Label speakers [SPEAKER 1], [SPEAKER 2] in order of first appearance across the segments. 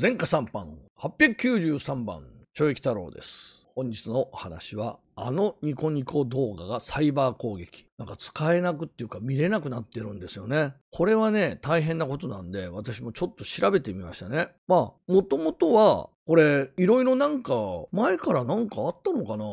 [SPEAKER 1] 前科3班893番、ちょいき太郎です。本日の話は、あのニコニコ動画がサイバー攻撃。なんか使えなくっていうか見れなくなってるんですよね。これはね、大変なことなんで、私もちょっと調べてみましたね。まあ、もともとは、これ、いろいろなんか、前からなんかあったのかな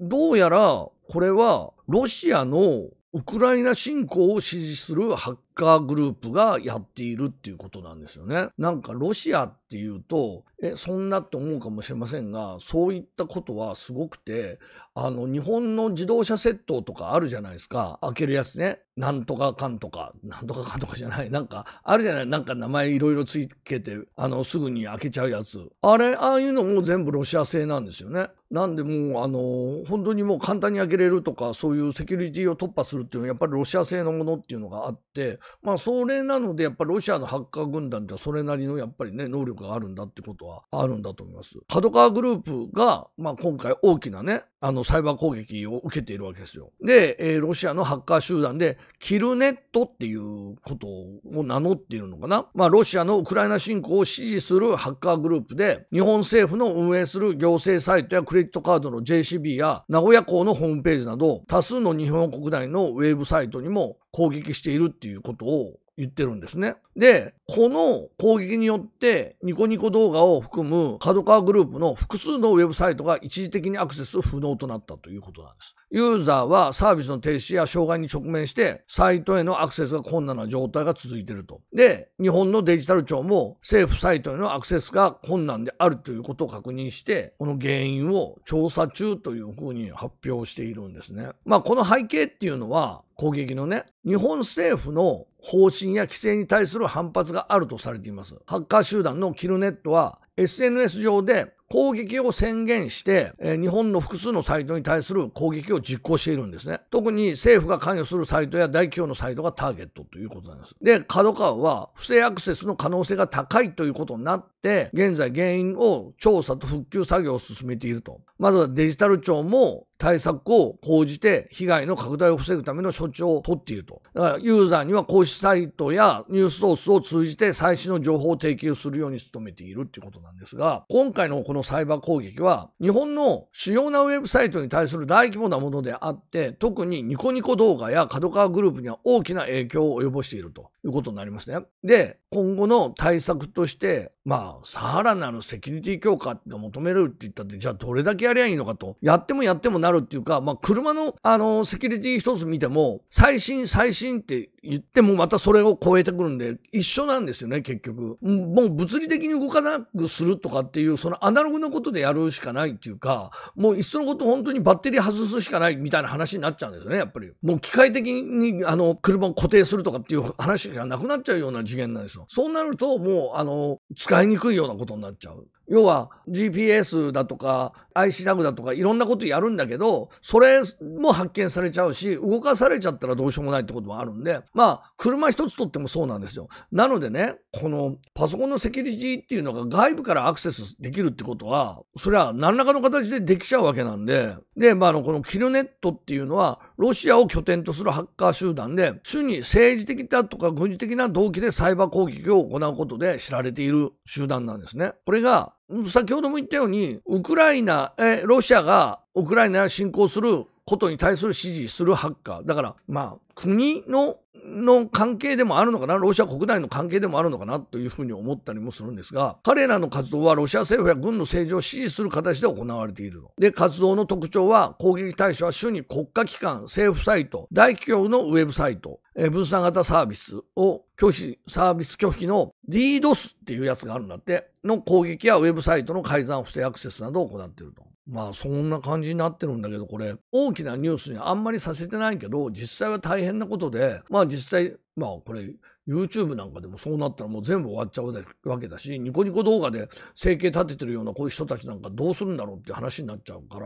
[SPEAKER 1] どうやら、これは、ロシアのウクライナ侵攻を支持するハッカーグループがやっているっていうことなんですよね。なんかロシアっていうと、えそんなと思うかもしれませんがそういったことはすごくてあの日本の自動車窃盗とかあるじゃないですか開けるやつねなんとかかんとかなんとかかんとかじゃないなんかあるじゃないなんか名前いろいろついてあのすぐに開けちゃうやつあれああいうのも全部ロシア製なんですよねなんでもうあの本当にもう簡単に開けれるとかそういうセキュリティを突破するっていうのはやっぱりロシア製のものっていうのがあってまあそれなのでやっぱりロシアのハッカー軍団ってそれなりのやっぱりね能力があるんだってことははあるんだと思います。角川グループが、まあ、今回大きなね、あのサイバー攻撃を受けているわけですよ。で、えー、ロシアのハッカー集団で、キルネットっていうことを名乗っているのかな。まあ、ロシアのウクライナ侵攻を支持するハッカーグループで、日本政府の運営する行政サイトやクレジットカードの JCB や名古屋港のホームページなど、多数の日本国内のウェブサイトにも攻撃しているっていうことを言ってるんですね。で、この攻撃によってニコニコ動画を含む角川グループの複数のウェブサイトが一時的にアクセス不能となったということなんです。ユーザーはサービスの停止や障害に直面してサイトへのアクセスが困難な状態が続いていると。で、日本のデジタル庁も政府サイトへのアクセスが困難であるということを確認してこの原因を調査中というふうに発表しているんですね。まあこの背景っていうのは攻撃のね、日本政府の方針や規制に対する反発があるとされています。ハッカー集団のキルネットは SNS 上で攻撃を宣言して、え日本の複数のサイトに対する攻撃を実行しているんですね。特に政府が関与するサイトや大企業のサイトがターゲットということなんです。で、角川は不正アクセスの可能性が高いということになって、現在原因を調査と復旧作業を進めていると。まずはデジタル庁も対策を講じて被害の拡大を防ぐための処置を取っていると。だからユーザーには公式サイトやニュースソースを通じて最新の情報を提供するように努めているということなんですが、今回のこののサイバー攻撃は、日本の主要なウェブサイトに対する大規模なものであって、特にニコニコ動画や角川グループには大きな影響を及ぼしているということになりますね。で、今後の対策として、まあ、さらなるセキュリティ強化が求めるって言ったって、じゃあどれだけやりゃいいのかと。やってもやってもなるっていうか、まあ、車の、あの、セキュリティ一つ見ても、最新、最新って言ってもまたそれを超えてくるんで、一緒なんですよね、結局。もう物理的に動かなくするとかっていう、そのアナログなことでやるしかないっていうか、もういっそのこと本当にバッテリー外すしかないみたいな話になっちゃうんですよね、やっぱり。もう機械的に、あの、車を固定するとかっていう話がなくなっちゃうような次元なんですよ。よ。そうなると、もう、あの、使いにくいようなことになっちゃう。要は GPS だとか IC タグだとかいろんなことやるんだけど、それも発見されちゃうし、動かされちゃったらどうしようもないってこともあるんで、まあ、車一つとってもそうなんですよ。なのでね、このパソコンのセキュリティっていうのが外部からアクセスできるってことは、それは何らかの形でできちゃうわけなんで、で、まあ、あの、このキルネットっていうのは、ロシアを拠点とするハッカー集団で、主に政治的だとか軍事的な動機でサイバー攻撃を行うことで知られている集団なんですね。これが、先ほども言ったように、ウクライナ、え、ロシアがウクライナへ侵攻することに対する支持するハッカー。だから、まあ、国のの関係でもあるのかな、ロシア国内の関係でもあるのかなというふうに思ったりもするんですが、彼らの活動はロシア政府や軍の政治を支持する形で行われているで、活動の特徴は、攻撃対象は主に国家機関、政府サイト、大企業のウェブサイト、え分散型サービスを拒否、サービス拒否の DDoS っていうやつがあるんだって、の攻撃やウェブサイトの改ざん不正アクセスなどを行っていると。まあそんな感じになってるんだけど、これ、大きなニュースにあんまりさせてないけど、実際は大変なことで、まあ実際、まあこれ、YouTube なんかでもそうなったらもう全部終わっちゃうわけだし、ニコニコ動画で生計立ててるようなこういう人たちなんかどうするんだろうって話になっちゃうか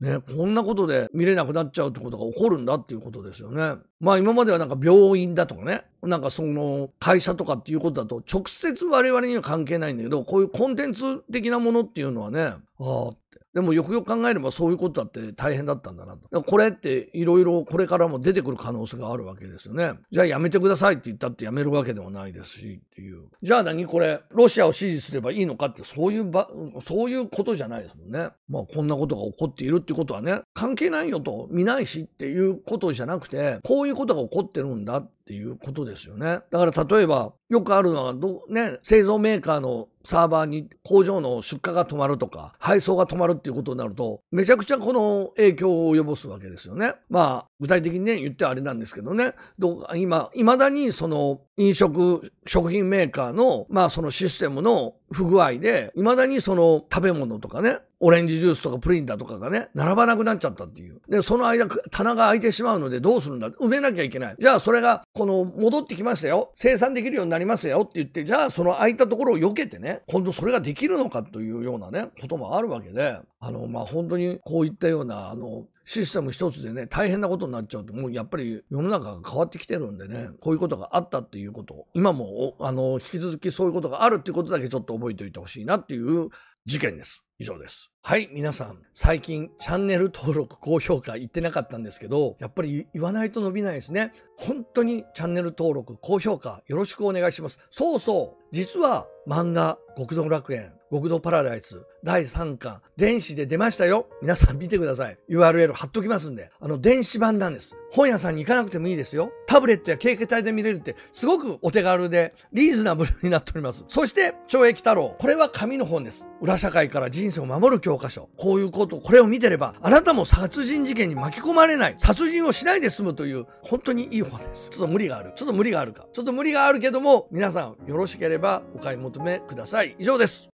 [SPEAKER 1] ら、ね、こんなことで見れなくなっちゃうってことが起こるんだっていうことですよね。まあ今まではなんか病院だとかね、なんかその会社とかっていうことだと直接我々には関係ないんだけど、こういうコンテンツ的なものっていうのはね、ああ、でもよくよく考えればそういうことだって大変だったんだなと。これっていろいろこれからも出てくる可能性があるわけですよね。じゃあやめてくださいって言ったってやめるわけでもないですしっていう。じゃあ何これ、ロシアを支持すればいいのかってそういう場、そういうことじゃないですもんね。まあこんなことが起こっているってことはね、関係ないよと見ないしっていうことじゃなくて、こういうことが起こってるんだっていうことですよね。だから例えば、よくあるのはね、製造メーカーのサーバーに工場の出荷が止まるとか、配送が止まるっていうことになると、めちゃくちゃこの影響を及ぼすわけですよね。まあ、具体的にね、言ってあれなんですけどね、どうか今、未だにその飲食、食品メーカーの、まあそのシステムの不具合で、未だにその食べ物とかね、オレンジジュースとかプリンだとかがね、並ばなくなっちゃったっていう。で、その間、棚が空いてしまうのでどうするんだ埋めなきゃいけない。じゃあそれが、この、戻ってきましたよ。生産できるようになりますよって言って、じゃあその空いたところを避けてね、今度それができるのかというようなね、こともあるわけで、あの、まあ、本当にこういったような、あの、システム一つでね、大変なことになっちゃうと、もうやっぱり世の中が変わってきてるんでね、こういうことがあったっていうこと今も、あの、引き続きそういうことがあるっていうことだけちょっと覚えておいてほしいなっていう事件です。以上です。はい、皆さん、最近チャンネル登録、高評価言ってなかったんですけど、やっぱり言わないと伸びないですね。本当にチャンネル登録、高評価よろしくお願いします。そうそう、実は漫画、極道楽園、極道パラダイス、第3巻、電子で出ましたよ。皆さん見てください。URL 貼っときますんで。あの、電子版なんです。本屋さんに行かなくてもいいですよ。タブレットや携帯で見れるって、すごくお手軽で、リーズナブルになっております。そして、懲役太郎。これは紙の本です。裏社会から人生を守る教科書。こういうこと、これを見てれば、あなたも殺人事件に巻き込まれない。殺人をしないで済むという、本当にいい本です。ちょっと無理がある。ちょっと無理があるか。ちょっと無理があるけども、皆さん、よろしければお買い求めまとめください以上です